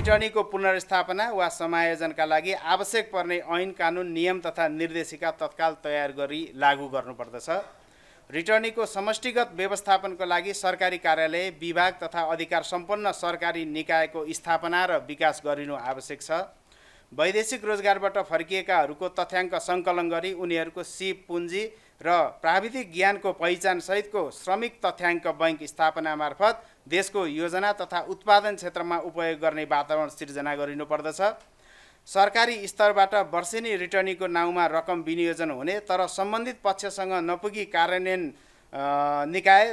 रिटर्नीको पुनर्स्थापना वा समायोजनका लागि आवश्यक पर्ने ऐन कानुन नियम तथा निर्देशिका तत्काल तयार गरी लागू गर्नुपर्दछ रिटर्नीको समष्टिगत व्यवस्थापनको लागि सरकारी कार्यालय विभाग तथा अधिकार सम्पन्न सरकारी निकायको स्थापना र विकास गरिनु आवश्यक छ वैदेशिक रोजगारबाट फर्किएकाहरूको तथ्याङ्क सङ्कलन गरी उनीहरूको सिप पुँजी र प्राविधिक ज्ञानको पहिचानसहितको श्रमिक तथ्याङ्क बैङ्क स्थापना मार्फत देशको योजना तथा उत्पादन क्षेत्रमा उपयोग गर्ने वातावरण सिर्जना गरिनुपर्दछ सरकारी स्तरबाट वर्षेनी रिटर्निङको नाउँमा रकम विनियोजन हुने तर सम्बन्धित पक्षसँग नपुगी कार्यान्वयन निकाय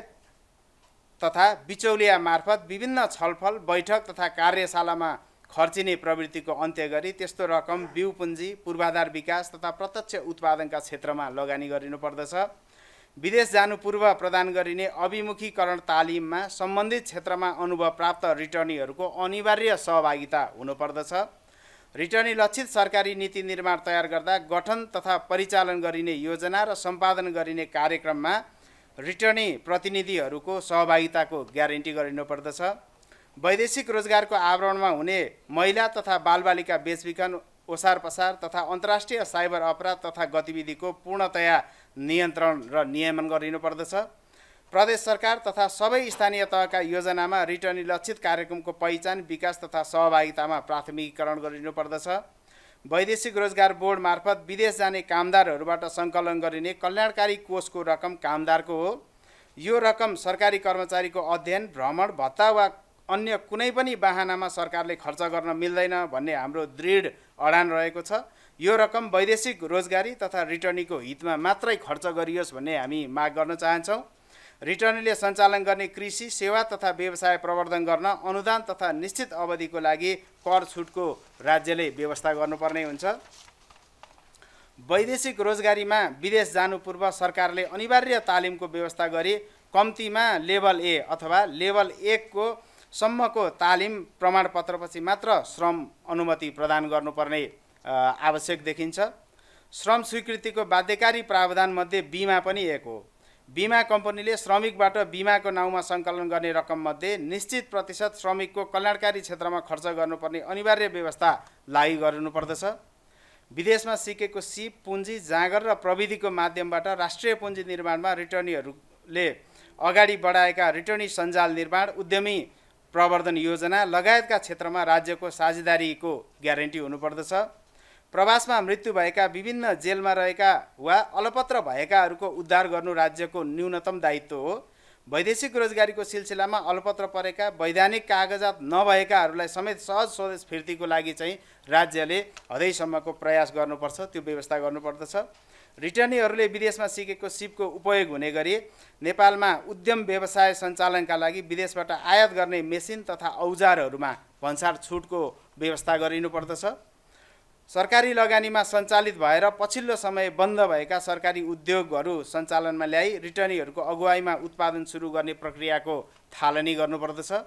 तथा बिचौलिया मार्फत विभिन्न छलफल बैठक तथा कार्यशालामा खर्चिने प्रवृत्तिको अन्त्य गरी त्यस्तो रकम बिउ पुँजी पूर्वाधार विकास तथा प्रत्यक्ष उत्पादनका क्षेत्रमा लगानी गरिनुपर्दछ विदेश जानु पूर्व प्रदान गरिने अभिमुखीकरण तालिममा सम्बन्धित क्षेत्रमा अनुभव प्राप्त रिटर्नीहरूको अनिवार्य सहभागिता हुनुपर्दछ रिटर्नी लक्षित सरकारी नीति निर्माण तयार गर्दा गठन तथा परिचालन गरिने योजना र सम्पादन गरिने कार्यक्रममा रिटर्नी प्रतिनिधिहरूको सहभागिताको ग्यारेन्टी गरिनुपर्दछ वैदेशिक रोजगारको आवरणमा हुने महिला तथा बालबालिका बेचबिखन ओसार पसार तथा अन्तर्राष्ट्रिय साइबर अपराध तथा गतिविधिको पूर्णतया नियन्त्रण र नियमन गरिनुपर्दछ प्रदेश सरकार तथा सबै स्थानीय तहका योजनामा रिटर्नी लक्षित कार्यक्रमको पहिचान विकास तथा सहभागितामा प्राथमिकीकरण गरिनुपर्दछ वैदेशिक रोजगार बोर्ड मार्फत विदेश जाने कामदारहरूबाट सङ्कलन गरिने कल्याणकारी कोषको रकम कामदारको हो यो रकम सरकारी कर्मचारीको अध्ययन भ्रमण भत्ता वा अन्य कुनै पनि बाहनामा सरकारले खर्च गर्न मिल्दैन भन्ने हाम्रो दृढ अडान रहेको छ यो रकम वैदेशिक रोजगारी तथा रिटर्नीको हितमा मात्रै खर्च गरियोस् भन्ने हामी माग गर्न चाहन्छौँ रिटर्नीले सञ्चालन गर्ने कृषि सेवा तथा व्यवसाय प्रवर्धन गर्न अनुदान तथा निश्चित अवधिको लागि कर छुटको राज्यले व्यवस्था गर्नुपर्ने हुन्छ वैदेशिक रोजगारीमा विदेश जानु पूर्व सरकारले अनिवार्य तालिमको व्यवस्था गरी कम्तीमा लेभल ए अथवा लेभल एकको सम्मको तालिम प्रमाणपत्रपछि मात्र श्रम अनुमति प्रदान गर्नुपर्ने आवश्यक देखिन्छ श्रम स्वीकृतिको बाध्यकारी प्रावधानमध्ये बिमा पनि एक हो बिमा कम्पनीले श्रमिकबाट बिमाको नाउँमा सङ्कलन गर्ने रकममध्ये निश्चित प्रतिशत श्रमिकको कल्याणकारी क्षेत्रमा खर्च गर्नुपर्ने अनिवार्य व्यवस्था लागि गर्नुपर्दछ विदेशमा सिकेको सिप पुँजी जाँगर र प्रविधिको माध्यमबाट राष्ट्रिय पुँजी निर्माणमा रिटर्नीहरूले अगाडि बढाएका रिटर्नी सञ्जाल निर्माण उद्यमी प्रवर्धन योजना लगायतका क्षेत्रमा राज्यको साझेदारीको ग्यारेन्टी हुनुपर्दछ प्रवासमा मृत्यु भएका विभिन्न जेलमा रहेका वा अलपत्र भएकाहरूको उद्धार गर्नु राज्यको न्यूनतम दायित्व हो वैदेशिक रोजगारीको सिलसिलामा अलपत्र परेका वैधानिक कागजात नभएकाहरूलाई समेत सहज स्वदेश फिर्तीको लागि चाहिँ राज्यले हदैसम्मको प्रयास गर्नुपर्छ त्यो व्यवस्था गर्नुपर्दछ रिटर्नीहरूले विदेशमा सिकेको सिपको उपयोग हुने गरी नेपालमा उद्यम व्यवसाय सञ्चालनका लागि विदेशबाट आयात गर्ने मेसिन तथा औजारहरूमा भन्सार छुटको व्यवस्था गरिनुपर्दछ सरकारी लगानीमा सञ्चालित भएर पछिल्लो समय बन्द भएका सरकारी उद्योगहरू सञ्चालनमा ल्याई रिटर्नीहरूको अगुवाईमा उत्पादन सुरु गर्ने प्रक्रियाको थालनी गर्नुपर्दछ